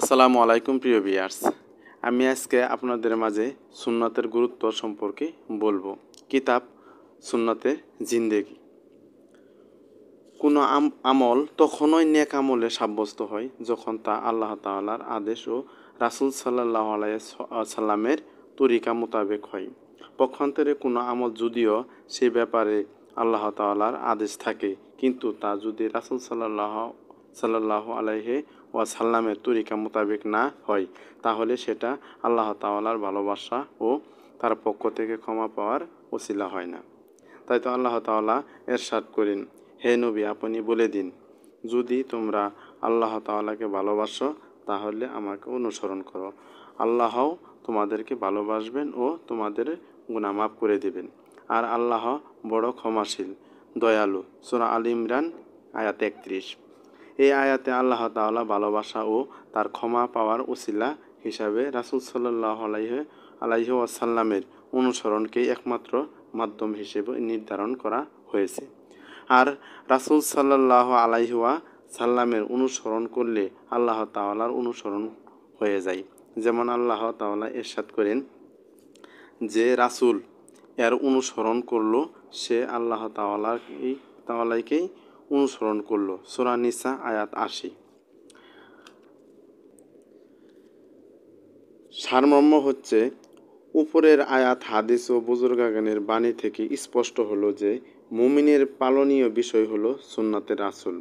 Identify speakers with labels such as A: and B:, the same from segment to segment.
A: আসসালামু আলাইকুম প্রিয় বিয়ার্স আমি আজকে আপনাদের মাঝে সুন্নাতের গুরুত্ব সম্পর্কে বলবো কিতাব সুন্নাতের জিন্দেগি কোনো আমল তখনই নেক আমলে সাব্যস্ত হয় যখন তা আল্লাহ তাল্লার আদেশ ও রাসুল সাল্লাহ সাল্লামের তরিকা মোতাবেক হয় পক্ষান্তরে কোনো আমল যদিও সে ব্যাপারে আল্লাহ তাল্লার আদেশ থাকে কিন্তু তা যদি রাসুল সাল্লাহ সাল্লাহ আলাইহে ওয়াসাল্লামের তরিকা মোতাবেক না হয় তাহলে সেটা আল্লাহ তাওয়ালার ভালোবাসা ও তার পক্ষ থেকে ক্ষমা পাওয়ার ওসিলা হয় না তাই তো আল্লাহ তাওয়ালা এরশাদ করেন হে নবী আপনি বলে দিন যদি তোমরা আল্লাহ তাওয়ালাকে ভালোবাসো তাহলে আমাকে অনুসরণ করো আল্লাহও তোমাদেরকে ভালোবাসবেন ও তোমাদের গুণামাপ করে দেবেন আর আল্লাহ বড় ক্ষমাশীল দয়ালু সোনা আল ইমরান আয়াত একত্রিশ এই আয়াতে আল্লাহ তাল্লাহ ভালোবাসা ও তার ক্ষমা পাওয়ার উসিলা হিসাবে রাসুল সাল্লাহ আলাইহ আলাইহ আসাল্লামের অনুসরণকেই একমাত্র মাধ্যম হিসেবে নির্ধারণ করা হয়েছে আর রাসুল সাল্লাহ আলাইহুয়া সাল্লামের অনুসরণ করলে আল্লাহ তাওয়ালার অনুসরণ হয়ে যায় যেমন আল্লাহ তাওয়ালা এরশাদ করেন যে রাসুল এর অনুসরণ করল সে আল্লাহ তাওয়ালাকেই তাওয়ালাইকেই অনুসরণ করল নিসা আয়াত আশি সারমর্ম হচ্ছে উপরের আয়াত হাদিস ও বুজুর্গাগানের বাণী থেকে স্পষ্ট হলো যে মুমিনের পালনীয় বিষয় হলো সুন্নাতের আসল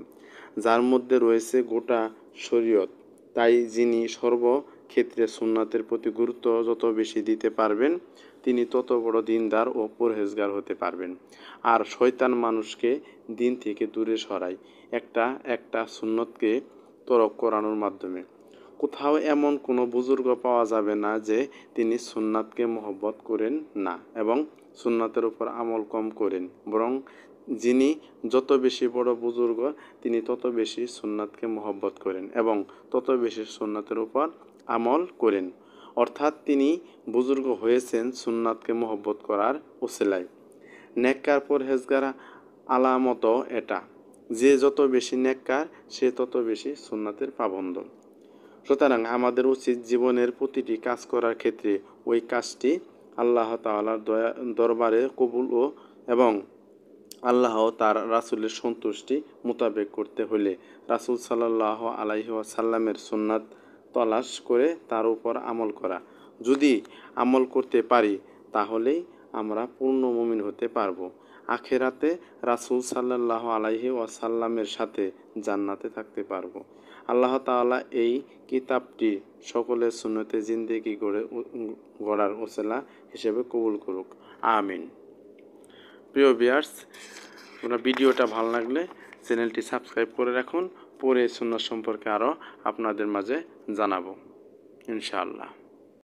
A: যার মধ্যে রয়েছে গোটা শরীয়ত তাই যিনি সর্ব ক্ষেত্রে সুন্নাতের প্রতি গুরুত্ব যত বেশি দিতে পারবেন তিনি তত বড় দিনদার ও পরহেজগার হতে পারবেন আর শয়তান মানুষকে দিন থেকে দূরে সরায় একটা একটা সুন্নতকে তরক করানোর মাধ্যমে কোথাও এমন কোনো বুজুর্গ পাওয়া যাবে না যে তিনি সুন্নাতকে মহব্বত করেন না এবং সুন্নাতের উপর আমল কম করেন বরং যিনি যত বেশি বড় বুজুর্গ তিনি তত বেশি সুন্নাতকে মহব্বত করেন এবং তত বেশি সুন্নাতের উপর আমল করেন অর্থাৎ তিনি বুজুর্গ হয়েছেন সুন্নাতকে মহব্বত করার ওসেলায় নেককার পরহেজগার আলামত এটা যে যত বেশি নেককার সে তত বেশি সুন্নাতের পাবন্দ সুতরাং আমাদের উচিত জীবনের প্রতিটি কাজ করার ক্ষেত্রে ওই কাজটি আল্লাহ তালার দরবারে কবুল ও এবং আল্লাহ তার রাসুলের সন্তুষ্টি মোতাবেক করতে হলে রাসুল সাল্লাহ আলাইহ সাল্লামের সুন্নাত তলাশ করে তার উপর আমল করা যদি আমল করতে পারি তাহলেই আমরা পূর্ণ মমিন হতে পারবো আখেরাতে রাসুল সাল্লাহ আলাইহি ওয়াসাল্লামের সাথে জান্নাতে থাকতে পারবো আল্লাহ তালা এই কিতাবটি সকলের সুন্নতে জিন্দেগি গড়ে গড়ার ওসেলা হিসেবে কবুল করুক আমিন প্রিয় বিয়ার্স আপনার ভিডিওটা ভালো লাগলে চ্যানেলটি সাবস্ক্রাইব করে রাখুন পরে সুন্নাত সম্পর্কে আরও আপনাদের মাঝে জানাবো ইনশাআল্লাহ